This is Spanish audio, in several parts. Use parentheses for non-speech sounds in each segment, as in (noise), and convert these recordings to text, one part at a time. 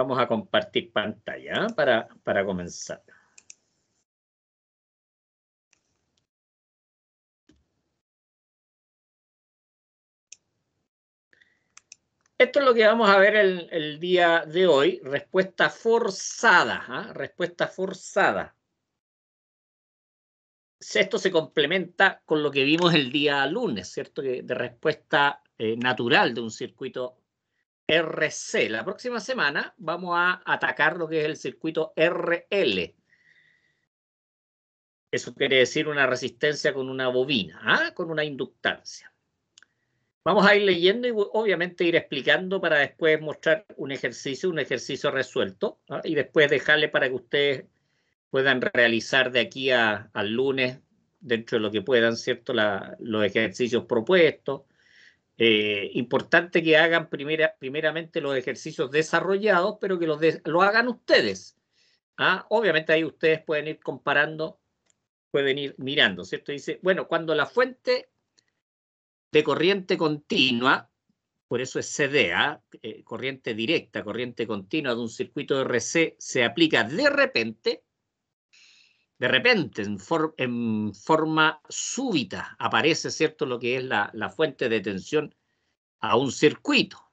Vamos a compartir pantalla para, para comenzar. Esto es lo que vamos a ver el, día de hoy. Respuesta forzada. ¿ah? Respuesta forzada. Esto se complementa con lo que vimos el día lunes, ¿cierto? de respuesta eh, natural de un circuito RC. La próxima semana vamos a atacar lo que es el circuito RL. Eso quiere decir una resistencia con una bobina, ¿ah? con una inductancia. Vamos a ir leyendo y obviamente ir explicando para después mostrar un ejercicio, un ejercicio resuelto, ¿ah? y después dejarle para que ustedes puedan realizar de aquí al lunes, dentro de lo que puedan, ¿cierto? los ejercicios propuestos, eh, importante que hagan primeramente los ejercicios desarrollados, pero que los lo hagan ustedes. ¿ah? Obviamente ahí ustedes pueden ir comparando, pueden ir mirando, ¿cierto? Dice, bueno, cuando la fuente de corriente continua, por eso es CDA, ¿ah? eh, corriente directa, corriente continua de un circuito RC, se aplica de repente, de repente, en, forma súbita, aparece, ¿cierto?, lo que es la, fuente de tensión a un circuito.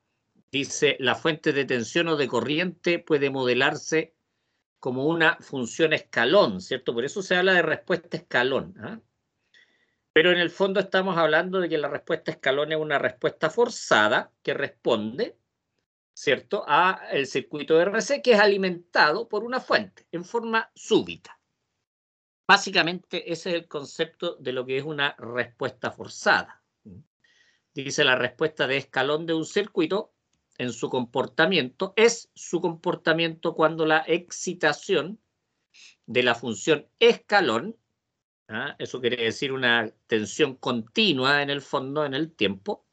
Dice, la fuente de tensión o de corriente puede modelarse como una función escalón, ¿cierto? Por eso se habla de respuesta escalón. ¿ah? Pero en el fondo estamos hablando de que la respuesta escalón es una respuesta forzada que responde, ¿cierto?, a el circuito de RC que es alimentado por una fuente en forma súbita. Básicamente ese es el concepto de lo que es una respuesta forzada. Dice la respuesta de escalón de un circuito en su comportamiento es su comportamiento cuando la excitación de la función escalón, ¿ah? eso quiere decir una tensión continua en el fondo, en el tiempo,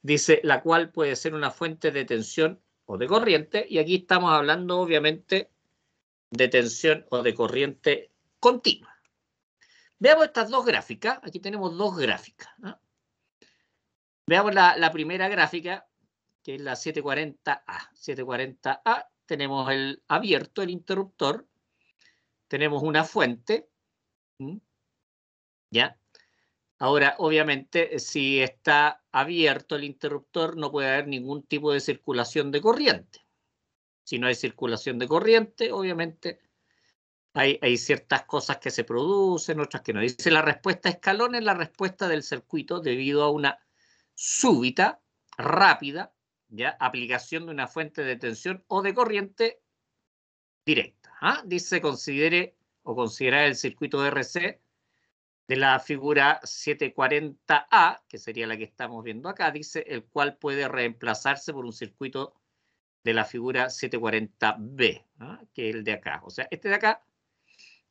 dice la cual puede ser una fuente de tensión o de corriente, y aquí estamos hablando obviamente de tensión o de corriente continua. Veamos estas dos gráficas. Aquí tenemos dos gráficas. ¿ah? Veamos la, primera gráfica, que es la 740A. 740A, tenemos el abierto, el interruptor. Tenemos una fuente. ¿Ya? Ahora, obviamente, si está abierto el interruptor, no puede haber ningún tipo de circulación de corriente. Si no hay circulación de corriente, obviamente hay, ciertas cosas que se producen, otras que no. Dice la respuesta escalón es la respuesta del circuito debido a una súbita, rápida, ya aplicación de una fuente de tensión o de corriente directa. ¿ah? Dice considere o considerar el circuito RC de la figura 740A, que sería la que estamos viendo acá, dice el cual puede reemplazarse por un circuito de la figura 740B, ¿ah? que es el de acá. O sea, este de acá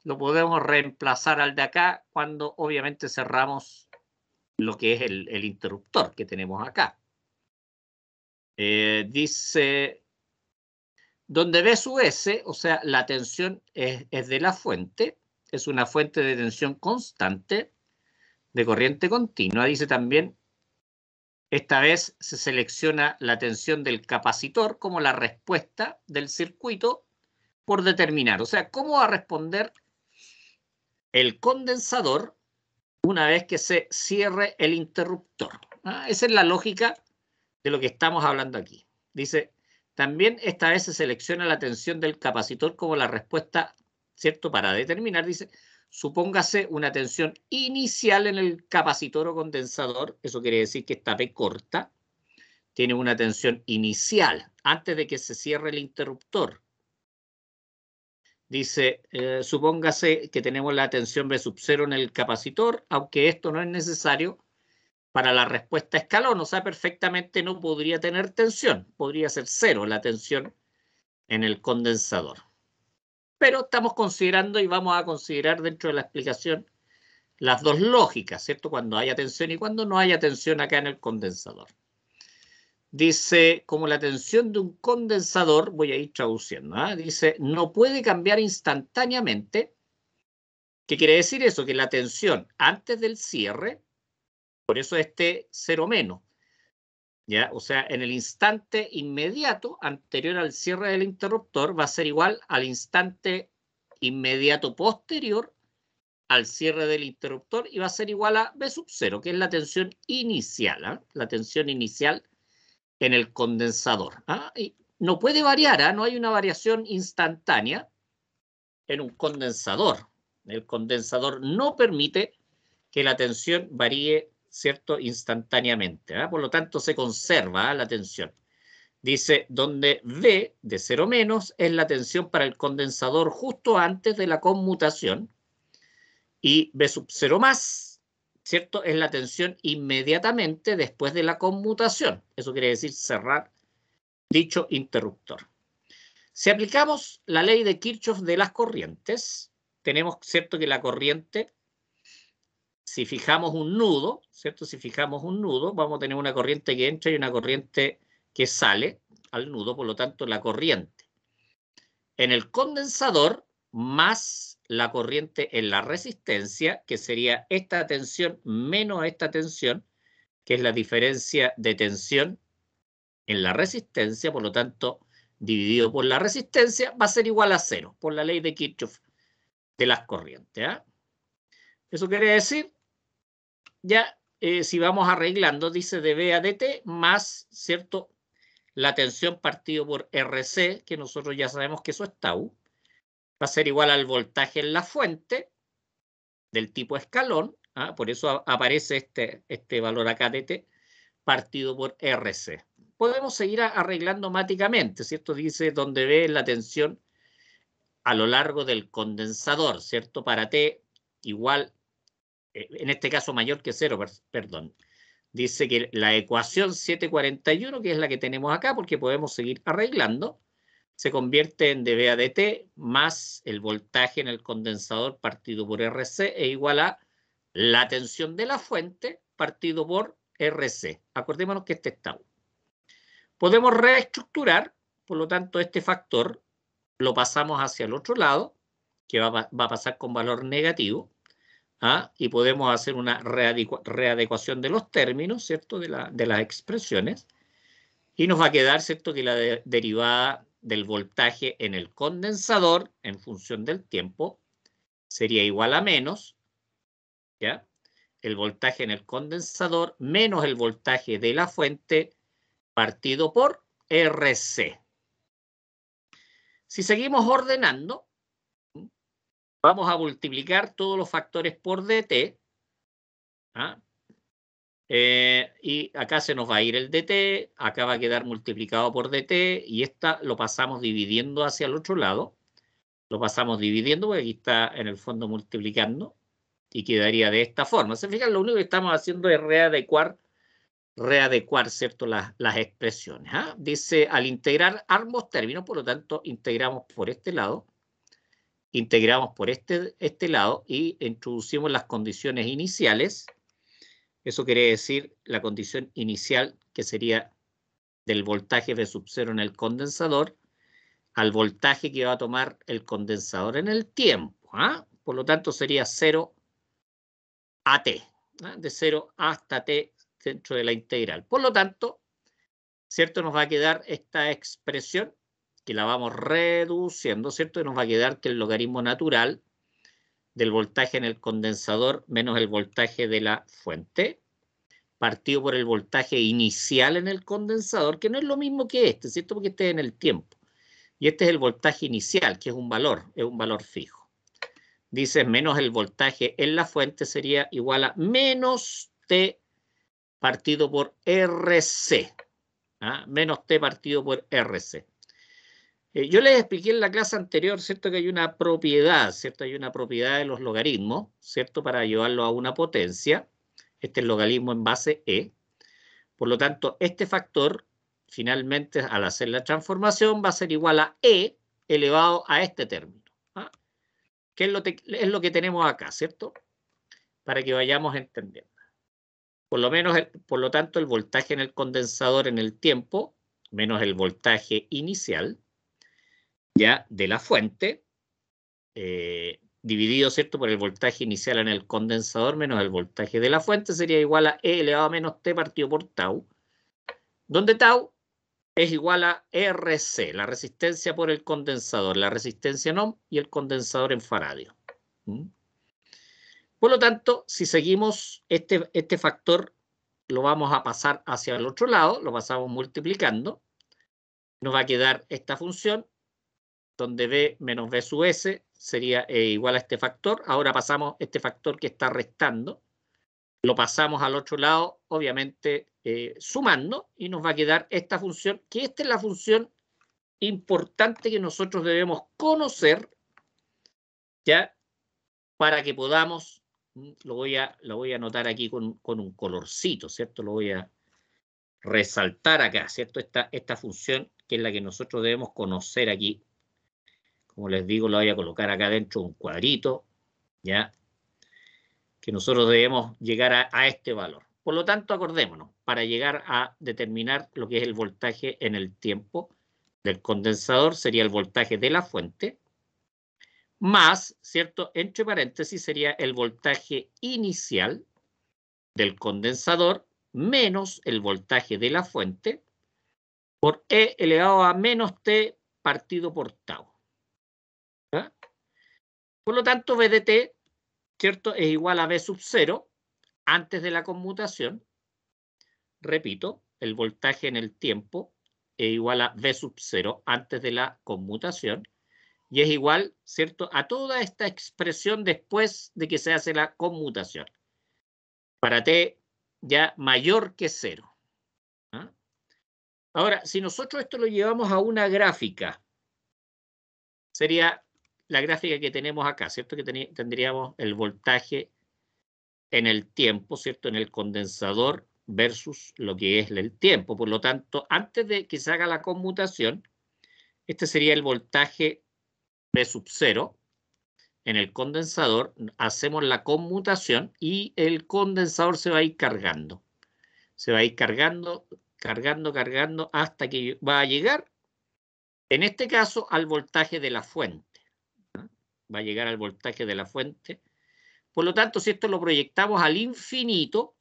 lo podemos reemplazar al de acá cuando obviamente cerramos lo que es el, interruptor que tenemos acá. Eh, dice, donde ve su S, o sea, la tensión es, es de la fuente, es una fuente de tensión constante, de corriente continua. Dice también, esta vez se selecciona la tensión del capacitor como la respuesta del circuito por determinar, o sea, cómo va a responder el condensador una vez que se cierre el interruptor. Ah, esa es la lógica de lo que estamos hablando aquí. Dice, también esta vez se selecciona la tensión del capacitor como la respuesta, ¿cierto? Para determinar, dice, supóngase una tensión inicial en el capacitor o condensador, eso quiere decir que esta P corta, tiene una tensión inicial antes de que se cierre el interruptor. Dice, eh, supóngase que tenemos la tensión B sub 0 en el capacitor, aunque esto no es necesario para la respuesta escalón, o sea, perfectamente no podría tener tensión, podría ser cero la tensión en el condensador. Pero estamos considerando y vamos a considerar dentro de la explicación las dos lógicas, ¿cierto? Cuando haya tensión y cuando no haya tensión acá en el condensador. Dice, como la tensión de un condensador, voy a ir traduciendo, ¿ah? dice, no puede cambiar instantáneamente. ¿Qué quiere decir eso? Que la tensión antes del cierre, por eso este cero menos, ¿ya? O sea, en el instante inmediato anterior al cierre del interruptor va a ser igual al instante inmediato posterior al cierre del interruptor y va a ser igual a B sub 0, que es la tensión inicial, ¿ah? la tensión inicial en el condensador. ¿ah? Y no puede variar, ¿ah? no hay una variación instantánea en un condensador. El condensador no permite que la tensión varíe ¿cierto? instantáneamente. ¿ah? Por lo tanto, se conserva la tensión. Dice, donde V de 0 menos es la tensión para el condensador justo antes de la conmutación y V sub 0 más ¿cierto? Es la tensión inmediatamente después de la conmutación. Eso quiere decir cerrar dicho interruptor. Si aplicamos la ley de Kirchhoff de las corrientes, tenemos, ¿cierto?, que la corriente, si fijamos un nudo, ¿cierto?, si fijamos un nudo, vamos a tener una corriente que entra y una corriente que sale al nudo, por lo tanto, la corriente en el condensador más la corriente en la resistencia, que sería esta tensión menos esta tensión, que es la diferencia de tensión en la resistencia, por lo tanto, dividido por la resistencia, va a ser igual a cero, por la ley de Kirchhoff de las corrientes. ¿ah? Eso quiere decir, ya eh, si vamos arreglando, dice de B a DT más, ¿cierto? La tensión partido por RC, que nosotros ya sabemos que eso es tau, va a ser igual al voltaje en la fuente del tipo escalón, ¿ah? por eso aparece este, este valor acá de T, partido por RC. Podemos seguir arreglando máticamente, ¿cierto? Dice donde ve la tensión a lo largo del condensador, ¿cierto? Para T igual, eh, en este caso mayor que cero, perdón. Dice que la ecuación 741, que es la que tenemos acá, porque podemos seguir arreglando, se convierte en dB dt más el voltaje en el condensador partido por RC es igual a la tensión de la fuente partido por RC. Acordémonos que este está Podemos reestructurar, por lo tanto, este factor lo pasamos hacia el otro lado, que va, a pasar con valor negativo, ¿ah? y podemos hacer una readecuación de los términos, ¿cierto?, de, las expresiones, y nos va a quedar, ¿cierto?, que la derivada del voltaje en el condensador en función del tiempo sería igual a menos, ¿ya? El voltaje en el condensador menos el voltaje de la fuente partido por RC. Si seguimos ordenando, vamos a multiplicar todos los factores por DT, ¿ah? Eh, y acá se nos va a ir el DT, acá va a quedar multiplicado por DT y esta lo pasamos dividiendo hacia el otro lado. Lo pasamos dividiendo porque aquí está en el fondo multiplicando y quedaría de esta forma. Se fijan, lo único que estamos haciendo es readecuar, readecuar ¿cierto? Las, expresiones. ¿ah? Dice, al integrar ambos términos, por lo tanto, integramos por este lado, integramos por este, este lado y introducimos las condiciones iniciales eso quiere decir la condición inicial que sería del voltaje de sub en el condensador al voltaje que va a tomar el condensador en el tiempo. ¿ah? Por lo tanto, sería 0 a t, ¿ah? de 0 hasta t dentro de la integral. Por lo tanto, ¿cierto? Nos va a quedar esta expresión que la vamos reduciendo, ¿cierto? Y nos va a quedar que el logaritmo natural del voltaje en el condensador menos el voltaje de la fuente, partido por el voltaje inicial en el condensador, que no es lo mismo que este, ¿cierto? Porque este es en el tiempo. Y este es el voltaje inicial, que es un valor, es un valor fijo. Dice menos el voltaje en la fuente sería igual a menos T partido por RC. ¿ah? Menos T partido por RC. Eh, yo les expliqué en la clase anterior, ¿cierto? Que hay una propiedad, ¿cierto? Hay una propiedad de los logaritmos, ¿cierto? Para llevarlo a una potencia. Este es el logaritmo en base E. Por lo tanto, este factor, finalmente, al hacer la transformación, va a ser igual a E elevado a este término. ¿ah? Que es lo, es lo que tenemos acá, ¿cierto? Para que vayamos entendiendo. Por lo, menos, por lo tanto, el voltaje en el condensador en el tiempo, menos el voltaje inicial, ya de la fuente eh, dividido cierto por el voltaje inicial en el condensador menos el voltaje de la fuente sería igual a E elevado a menos T partido por tau, donde tau es igual a RC, la resistencia por el condensador, la resistencia en ohm y el condensador en faradio. ¿Mm? Por lo tanto, si seguimos este, este factor, lo vamos a pasar hacia el otro lado, lo pasamos multiplicando, nos va a quedar esta función donde B menos B sub S sería eh, igual a este factor. Ahora pasamos este factor que está restando, lo pasamos al otro lado, obviamente eh, sumando, y nos va a quedar esta función, que esta es la función importante que nosotros debemos conocer, ya, para que podamos, mm, lo voy a, lo voy a anotar aquí con, un colorcito, ¿cierto? Lo voy a resaltar acá, ¿cierto? Esta, esta función que es la que nosotros debemos conocer aquí como les digo, lo voy a colocar acá dentro un cuadrito, ¿ya? Que nosotros debemos llegar a, a este valor. Por lo tanto, acordémonos, para llegar a determinar lo que es el voltaje en el tiempo del condensador sería el voltaje de la fuente, más, ¿cierto? Entre paréntesis sería el voltaje inicial del condensador menos el voltaje de la fuente por E elevado a menos T partido por tau. Por lo tanto, B de t, ¿cierto? Es igual a B sub 0 antes de la conmutación. Repito, el voltaje en el tiempo es igual a V sub 0 antes de la conmutación. Y es igual, ¿cierto?, a toda esta expresión después de que se hace la conmutación. Para t ya mayor que 0. ¿ah? Ahora, si nosotros esto lo llevamos a una gráfica, sería la gráfica que tenemos acá, ¿cierto? Que tendríamos el voltaje en el tiempo, ¿cierto? En el condensador versus lo que es el tiempo. Por lo tanto, antes de que se haga la conmutación, este sería el voltaje B sub 0 en el condensador. Hacemos la conmutación y el condensador se va a ir cargando. Se va a ir cargando, cargando, cargando hasta que va a llegar, en este caso, al voltaje de la fuente va a llegar al voltaje de la fuente. Por lo tanto, si esto lo proyectamos al infinito,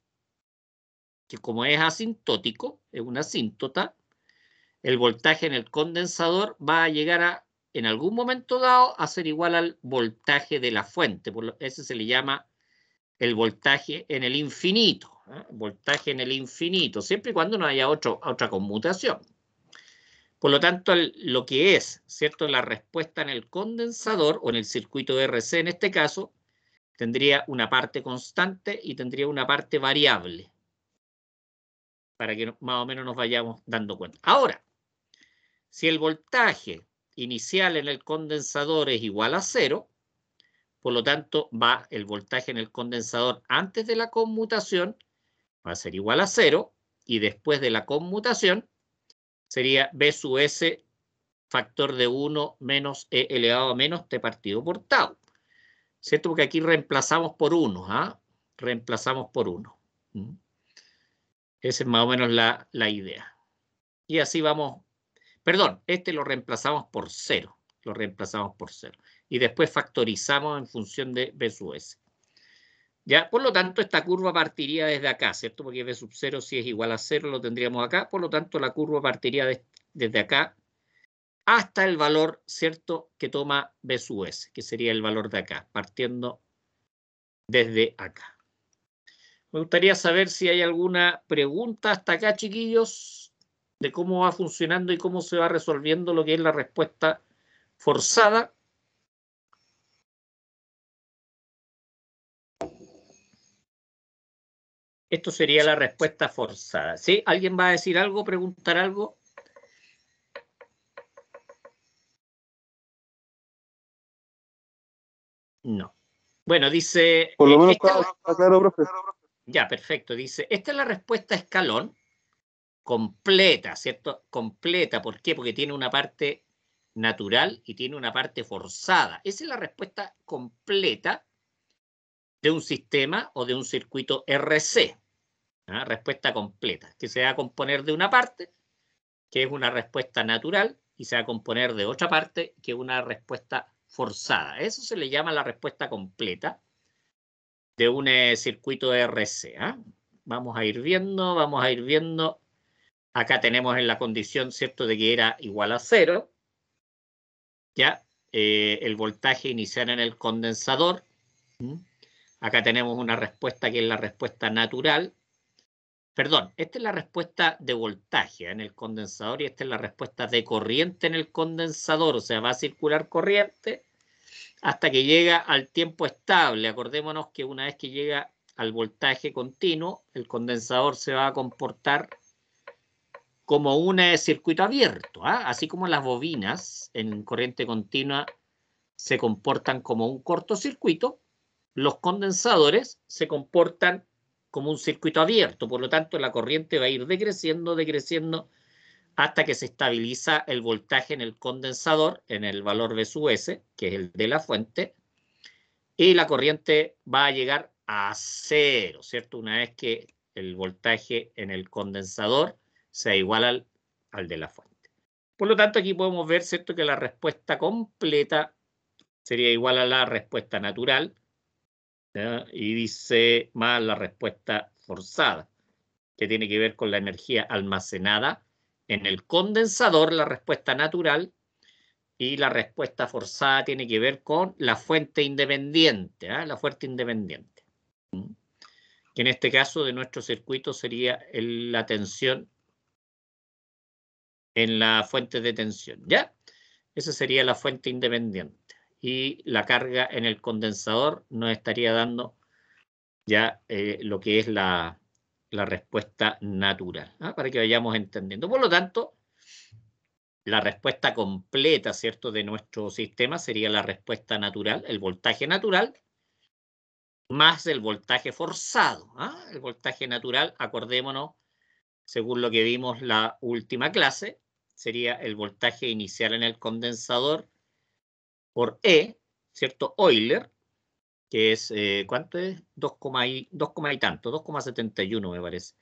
que como es asintótico, es una asíntota, el voltaje en el condensador va a llegar a, en algún momento dado, a ser igual al voltaje de la fuente. Por ese se le llama el voltaje en el infinito. ¿eh? Voltaje en el infinito, siempre y cuando no haya otra conmutación. Por lo tanto, lo que es, ¿cierto? La respuesta en el condensador o en el circuito RC en este caso, tendría una parte constante y tendría una parte variable. Para que más o menos nos vayamos dando cuenta. Ahora, si el voltaje inicial en el condensador es igual a cero, por lo tanto, va el voltaje en el condensador antes de la conmutación va a ser igual a cero y después de la conmutación sería B sub S factor de 1 menos E elevado a menos T partido por tau. ¿Cierto? Porque aquí reemplazamos por 1, ¿ah? Reemplazamos por 1. ¿Mm? Esa es más o menos la, la, idea. Y así vamos. Perdón, este lo reemplazamos por 0. Lo reemplazamos por 0. Y después factorizamos en función de B sub S. ¿Ya? Por lo tanto, esta curva partiría desde acá, ¿cierto? Porque B sub 0 si es igual a 0 lo tendríamos acá, por lo tanto la curva partiría desde acá hasta el valor, ¿cierto? Que toma B sub S, que sería el valor de acá, partiendo desde acá. Me gustaría saber si hay alguna pregunta hasta acá, chiquillos, de cómo va funcionando y cómo se va resolviendo lo que es la respuesta forzada. Esto sería la respuesta forzada. ¿Sí? ¿Alguien va a decir algo, preguntar algo? No. Bueno, dice... lo claro, Ya, perfecto. Dice, esta es la respuesta escalón completa, ¿cierto? Completa. ¿Por qué? Porque tiene una parte natural y tiene una parte forzada. Esa es la respuesta completa de un sistema o de un circuito RC. ¿ah? respuesta completa, que se va a componer de una parte, que es una respuesta natural, y se va a componer de otra parte, que es una respuesta forzada. Eso se le llama la respuesta completa de un eh, circuito de RC. ¿ah? Vamos a ir viendo, vamos a ir viendo. Acá tenemos en la condición, ¿cierto?, de que era igual a cero. Ya, eh, el voltaje inicial en el condensador. Acá tenemos una respuesta que es la respuesta natural, Perdón, esta es la respuesta de voltaje en el condensador y esta es la respuesta de corriente en el condensador, o sea, va a circular corriente hasta que llega al tiempo estable. Acordémonos que una vez que llega al voltaje continuo, el condensador se va a comportar como un circuito abierto, ¿ah? así como las bobinas en corriente continua se comportan como un cortocircuito, los condensadores se comportan como un circuito abierto, por lo tanto la corriente va a ir decreciendo, decreciendo, hasta que se estabiliza el voltaje en el condensador, en el valor de su S, que es el de la fuente, y la corriente va a llegar a cero, ¿cierto? Una vez que el voltaje en el condensador sea igual al, al de la fuente. Por lo tanto, aquí podemos ver, ¿cierto?, que la respuesta completa sería igual a la respuesta natural, y dice más la respuesta forzada, que tiene que ver con la energía almacenada en el condensador, la respuesta natural, y la respuesta forzada tiene que ver con la fuente independiente, ¿ah? la fuente independiente, que en este caso de nuestro circuito sería la tensión en la fuente de tensión, ¿ya? Esa sería la fuente independiente y la carga en el condensador nos estaría dando ya eh, lo que es la, la respuesta natural, ¿ah? para que vayamos entendiendo. Por lo tanto, la respuesta completa, ¿cierto?, de nuestro sistema sería la respuesta natural, el voltaje natural, más el voltaje forzado. ¿ah? El voltaje natural, acordémonos, según lo que vimos la última clase, sería el voltaje inicial en el condensador por E, ¿cierto? Euler, que es, eh, ¿cuánto es? 2, 2, y tanto, 2,71 me parece.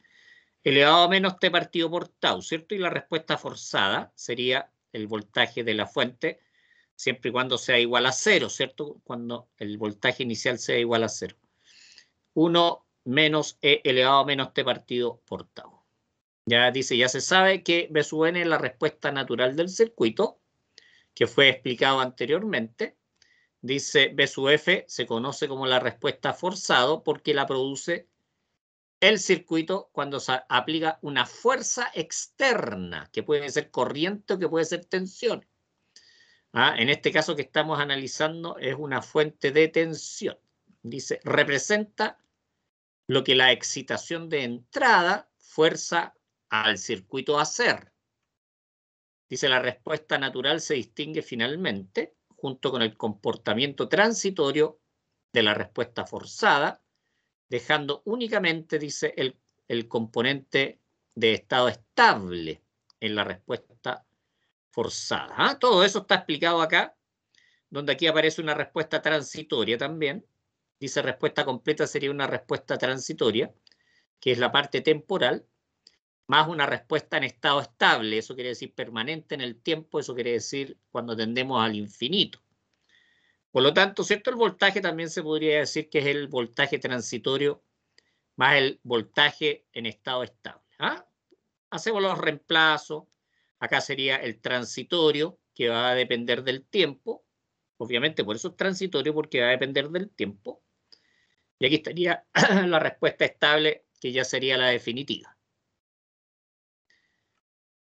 Elevado a menos T partido por tau, ¿cierto? Y la respuesta forzada sería el voltaje de la fuente, siempre y cuando sea igual a cero, ¿cierto? Cuando el voltaje inicial sea igual a cero. 1 menos E elevado a menos T partido por tau. Ya dice, ya se sabe que B sub n es la respuesta natural del circuito que fue explicado anteriormente. Dice B sub F se conoce como la respuesta forzado porque la produce el circuito cuando se aplica una fuerza externa, que puede ser corriente o que puede ser tensión. ¿Ah? en este caso que estamos analizando es una fuente de tensión. Dice, representa lo que la excitación de entrada fuerza al circuito a hacer. Dice, la respuesta natural se distingue finalmente, junto con el comportamiento transitorio de la respuesta forzada, dejando únicamente, dice, el, el componente de estado estable en la respuesta forzada. Ah, todo eso está explicado acá, donde aquí aparece una respuesta transitoria también. Dice respuesta completa sería una respuesta transitoria, que es la parte temporal, más una respuesta en estado estable, eso quiere decir permanente en el tiempo, eso quiere decir cuando tendemos al infinito. Por lo tanto, ¿cierto? El voltaje también se podría decir que es el voltaje transitorio más el voltaje en estado estable. ¿ah? Hacemos los reemplazos. Acá sería el transitorio, que va a depender del tiempo. Obviamente, por eso es transitorio, porque va a depender del tiempo. Y aquí estaría (clears throat) la respuesta estable, que ya sería la definitiva.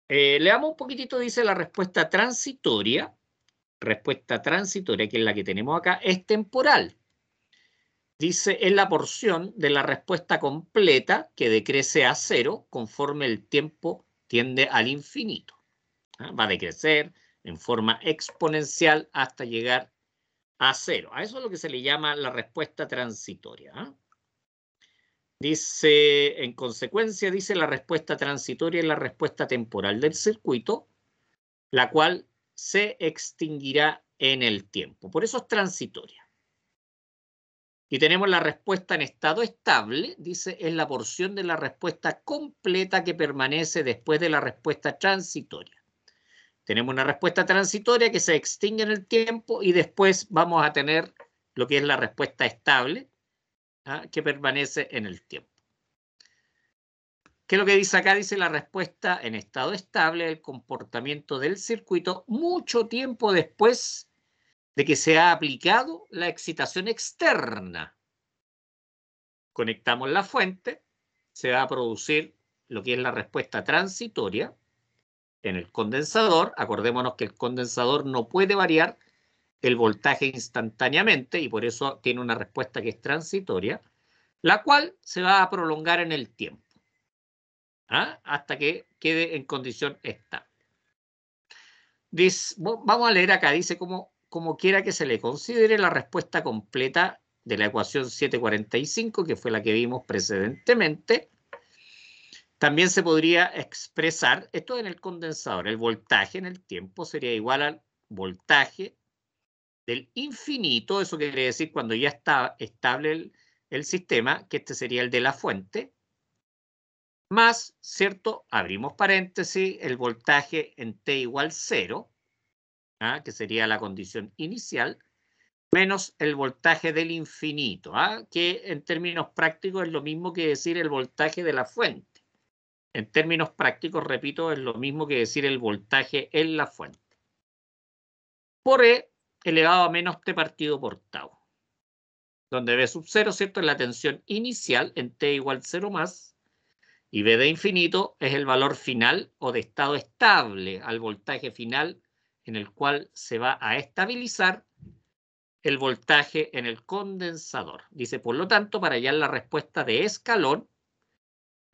Le eh, leamos un poquitito, dice la respuesta transitoria. Respuesta transitoria, que es la que tenemos acá, es temporal. Dice, es la porción de la respuesta completa que decrece a cero conforme el tiempo tiende al infinito. ¿Ah? Va a decrecer en forma exponencial hasta llegar a cero. A eso es lo que se le llama la respuesta transitoria. ¿ah? Dice, en consecuencia, dice la respuesta transitoria es la respuesta temporal del circuito, la cual se extinguirá en el tiempo. Por eso es transitoria. Y tenemos la respuesta en estado estable, dice, es la porción de la respuesta completa que permanece después de la respuesta transitoria. Tenemos una respuesta transitoria que se extingue en el tiempo y después vamos a tener lo que es la respuesta estable, ¿ah? que permanece en el tiempo. ¿Qué es lo que dice acá? Dice la respuesta en estado estable del comportamiento del circuito mucho tiempo después de que se ha aplicado la excitación externa. Conectamos la fuente, se va a producir lo que es la respuesta transitoria en el condensador. Acordémonos que el condensador no puede variar el voltaje instantáneamente y por eso tiene una respuesta que es transitoria, la cual se va a prolongar en el tiempo ¿ah? hasta que quede en condición estable. vamos a leer acá, dice como, como quiera que se le considere la respuesta completa de la ecuación 745, que fue la que vimos precedentemente, también se podría expresar, esto en el condensador, el voltaje en el tiempo sería igual al voltaje del infinito, eso quiere decir cuando ya está estable el, sistema, que este sería el de la fuente, más, ¿cierto? Abrimos paréntesis, el voltaje en T igual 0, ¿ah? que sería la condición inicial, menos el voltaje del infinito, ¿ah? que en términos prácticos es lo mismo que decir el voltaje de la fuente. En términos prácticos, repito, es lo mismo que decir el voltaje en la fuente. Por E elevado a menos T partido por tau. Donde B sub 0, ¿cierto? Es la tensión inicial en T igual 0 más. Y B de infinito es el valor final o de estado estable al voltaje final en el cual se va a estabilizar el voltaje en el condensador. Dice, por lo tanto, para hallar la respuesta de escalón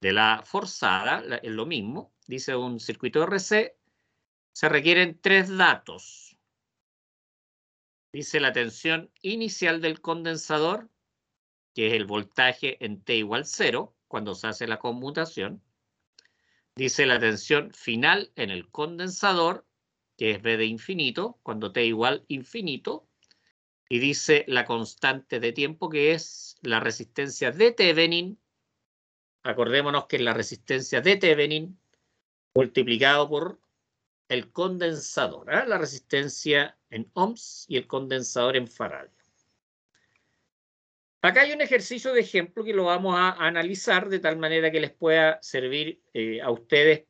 de la forzada, es lo mismo, dice un circuito RC, se requieren tres datos dice la tensión inicial del condensador, que es el voltaje en T igual 0, cuando se hace la conmutación, dice la tensión final en el condensador, que es B de infinito, cuando T igual infinito, y dice la constante de tiempo, que es la resistencia de Thevenin, acordémonos que la resistencia de Thevenin multiplicado por el condensador, ¿ah? la resistencia en ohms y el condensador en faradio. Acá hay un ejercicio de ejemplo que lo vamos a analizar de tal manera que les pueda servir eh, a ustedes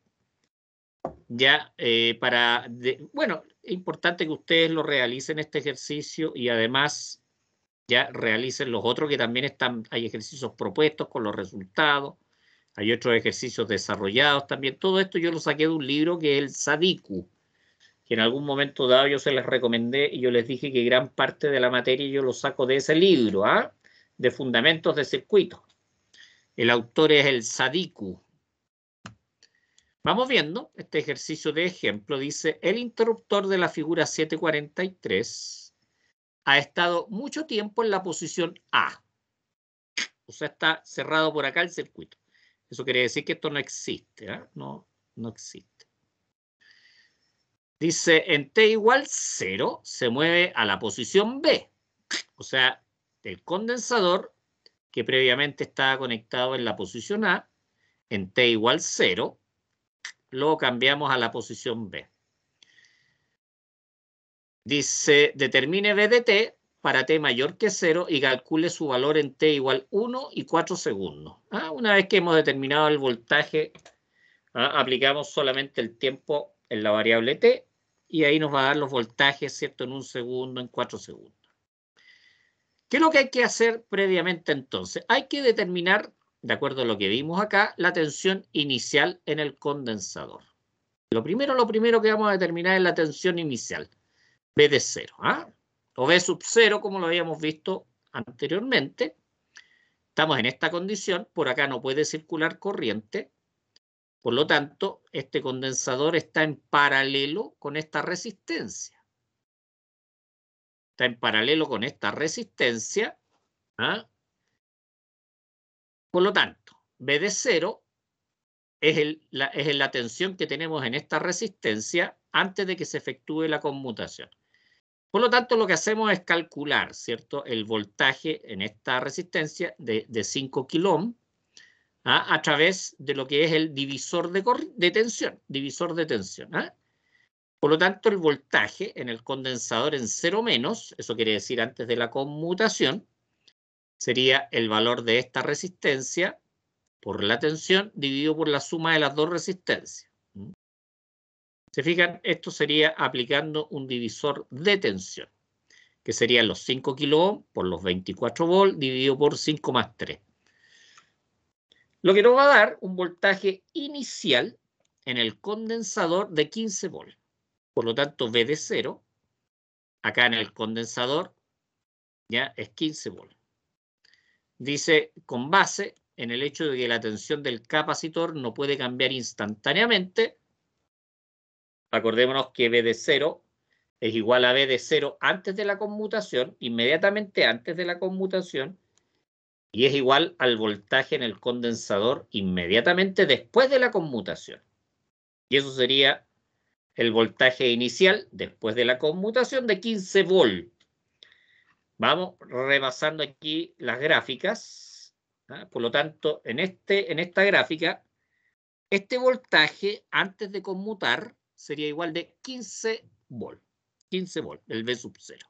ya eh, para, bueno, es importante que ustedes lo realicen este ejercicio y además ya realicen los otros que también están, hay ejercicios propuestos con los resultados hay otros ejercicios desarrollados también. Todo esto yo lo saqué de un libro que es el Sadiku, que en algún momento dado yo se les recomendé y yo les dije que gran parte de la materia yo lo saco de ese libro, ¿ah? de Fundamentos de Circuito. El autor es el Sadiku. Vamos viendo este ejercicio de ejemplo. Dice, el interruptor de la figura 743 ha estado mucho tiempo en la posición A. O sea, está cerrado por acá el circuito. Eso quiere decir que esto no existe, ¿eh? no, no existe. Dice, en T igual 0 se mueve a la posición B, o sea, el condensador que previamente estaba conectado en la posición A, en T igual 0, lo cambiamos a la posición B. Dice, determine B de T para t mayor que 0 y calcule su valor en t igual 1 y 4 segundos. Ah, una vez que hemos determinado el voltaje, ah, aplicamos solamente el tiempo en la variable t y ahí nos va a dar los voltajes, ¿cierto? En un segundo, en 4 segundos. ¿Qué es lo que hay que hacer previamente entonces? Hay que determinar, de acuerdo a lo que vimos acá, la tensión inicial en el condensador. Lo primero, lo primero que vamos a determinar es la tensión inicial, B de 0. ¿ah? o B sub 0, como lo habíamos visto anteriormente. Estamos en esta condición, por acá no puede circular corriente, por lo tanto, este condensador está en paralelo con esta resistencia. Está en paralelo con esta resistencia. ¿ah? Por lo tanto, B de 0 es, es la tensión que tenemos en esta resistencia antes de que se efectúe la conmutación. Por lo tanto, lo que hacemos es calcular, ¿cierto? El voltaje en esta resistencia de, 5 kilo ¿ah? a través de lo que es el divisor de, tensión, divisor de tensión. ¿ah? Por lo tanto, el voltaje en el condensador en 0 menos, eso quiere decir antes de la conmutación, sería el valor de esta resistencia por la tensión dividido por la suma de las dos resistencias. Se fijan, esto sería aplicando un divisor de tensión, que serían los 5 kilo por los 24 volts dividido por 5 más 3. Lo que nos va a dar un voltaje inicial en el condensador de 15 volts. Por lo tanto, V de 0, acá en el condensador, ya es 15 volts. Dice, con base en el hecho de que la tensión del capacitor no puede cambiar instantáneamente, Acordémonos que B de 0 es igual a B de 0 antes de la conmutación, inmediatamente antes de la conmutación, y es igual al voltaje en el condensador inmediatamente después de la conmutación. Y eso sería el voltaje inicial después de la conmutación de 15 volt. Vamos repasando aquí las gráficas. ¿ah? Por lo tanto, en, este, en esta gráfica, este voltaje antes de conmutar sería igual de 15 volt. 15 volt, el V sub 0.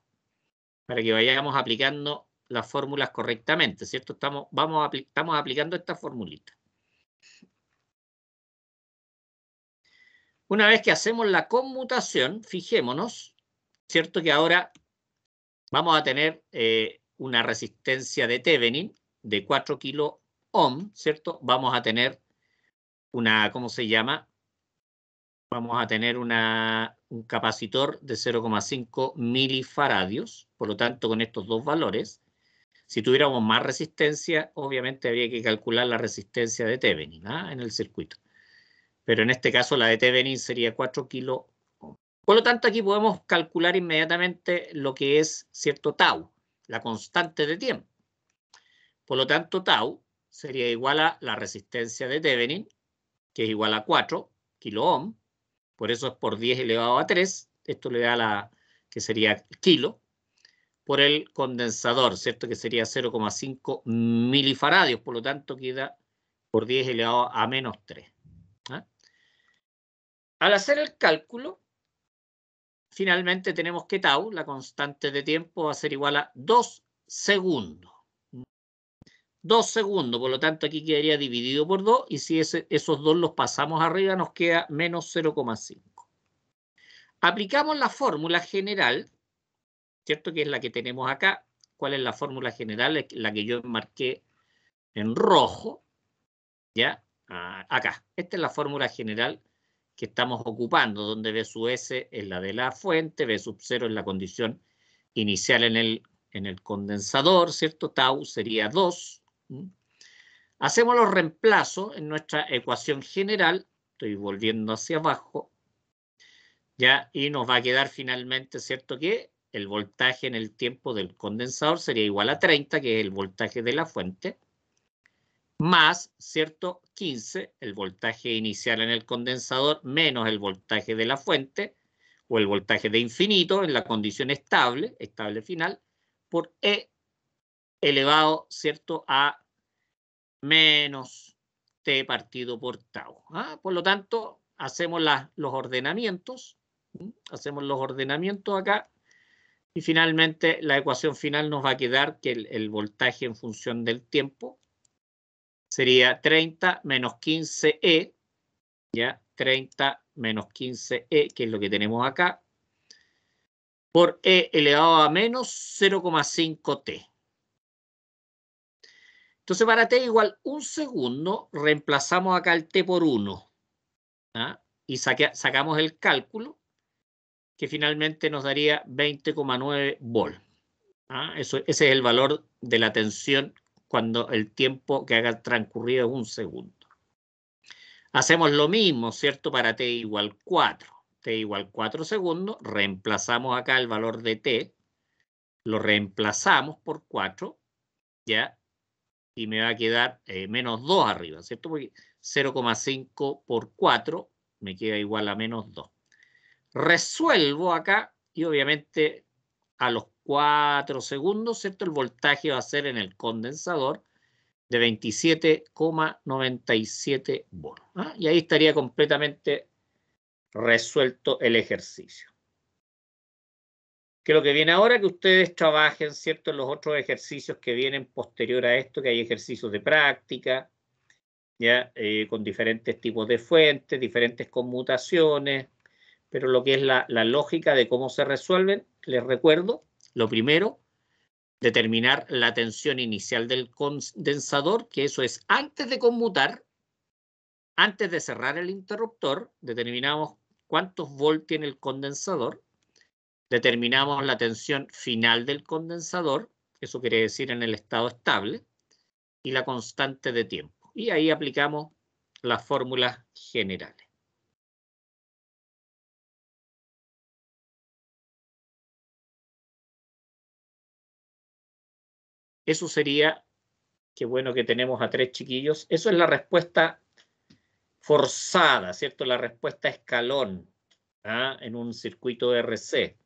Para que vayamos aplicando las fórmulas correctamente, ¿cierto? Estamos, vamos aplicando esta formulita. Una vez que hacemos la conmutación, fijémonos, ¿cierto? Que ahora vamos a tener eh, una resistencia de Thevenin de 4 kilo ohm, ¿cierto? Vamos a tener una, ¿cómo se llama? vamos a tener un capacitor de 0,5 milifaradios, por lo tanto con estos dos valores, si tuviéramos más resistencia, obviamente habría que calcular la resistencia de Thevenin ¿ah? en el circuito. Pero en este caso la de Thevenin sería 4 kilo. Por lo tanto, aquí podemos calcular inmediatamente lo que es cierto tau, la constante de tiempo. Por lo tanto, tau sería igual a la resistencia de Thevenin, que es igual a 4 kilo ohm, por eso es por 10 elevado a 3, esto le da la que sería kilo, por el condensador, ¿cierto? Que sería 0,5 milifaradios, por lo tanto queda por 10 elevado a menos 3. ¿ah? Al hacer el cálculo, finalmente tenemos que tau, la constante de tiempo, va a ser igual a 2 segundos. 2 segundos, por lo tanto aquí quedaría dividido por 2 y si esos dos los pasamos arriba nos queda menos 0,5. Aplicamos la fórmula general, ¿cierto? Que es la que tenemos acá. ¿Cuál es la fórmula general? La que yo marqué en rojo, ¿ya? Ah, acá. Esta es la fórmula general que estamos ocupando, donde B sub S es la de la fuente, B sub 0 es la condición inicial en el, en el condensador, ¿cierto? Tau sería 2, ¿Mm? Hacemos los reemplazos en nuestra ecuación general, estoy volviendo hacia abajo, ya, y nos va a quedar finalmente, ¿cierto? Que el voltaje en el tiempo del condensador sería igual a 30, que es el voltaje de la fuente, más, ¿cierto? 15, el voltaje inicial en el condensador, menos el voltaje de la fuente, o el voltaje de infinito en la condición estable, estable final, por E elevado, ¿cierto?, a menos t partido por tau. ¿ah? Por lo tanto, hacemos los ordenamientos, hacemos los ordenamientos acá, y finalmente la ecuación final nos va a quedar que el, voltaje en función del tiempo sería 30 menos 15E, e, ¿ya? 30 menos 15E, e, que es lo que tenemos acá, por E elevado a menos 0,5T. Entonces para t igual un segundo, reemplazamos acá el t por 1 ¿ah? y sacamos el cálculo que finalmente nos daría 20,9 volt. ¿ah? Eso, ese es el valor de la tensión cuando el tiempo que ha transcurrido es un segundo. Hacemos lo mismo, ¿cierto? Para t igual 4. t igual 4 segundos, reemplazamos acá el valor de t, lo reemplazamos por 4, ¿ya? y me va a quedar eh, menos 2 arriba, ¿cierto? Porque 0,5 por 4 me queda igual a menos 2. Resuelvo acá y obviamente a los 4 segundos, ¿cierto? El voltaje va a ser en el condensador de 27,97 volts. ¿ah? Y ahí estaría completamente resuelto el ejercicio que lo que viene ahora, que ustedes trabajen, ¿cierto?, en los otros ejercicios que vienen posterior a esto, que hay ejercicios de práctica, ¿ya? Eh, con diferentes tipos de fuentes, diferentes conmutaciones, pero lo que es la, lógica de cómo se resuelven, les recuerdo, lo primero, determinar la tensión inicial del condensador, que eso es antes de conmutar, antes de cerrar el interruptor, determinamos cuántos volt tiene el condensador, Determinamos la tensión final del condensador, eso quiere decir en el estado estable, y la constante de tiempo. Y ahí aplicamos las fórmulas generales. Eso sería, qué bueno que tenemos a tres chiquillos, eso es la respuesta forzada, ¿cierto? La respuesta escalón ¿ah? en un circuito RC.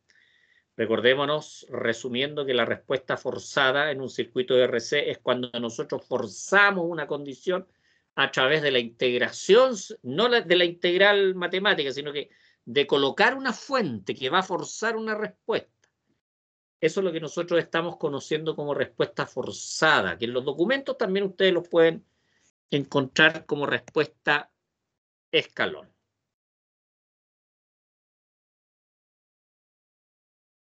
Recordémonos, resumiendo, que la respuesta forzada en un circuito de RC es cuando nosotros forzamos una condición a través de la integración, no de la integral matemática, sino que de colocar una fuente que va a forzar una respuesta. Eso es lo que nosotros estamos conociendo como respuesta forzada, que en los documentos también ustedes los pueden encontrar como respuesta escalón.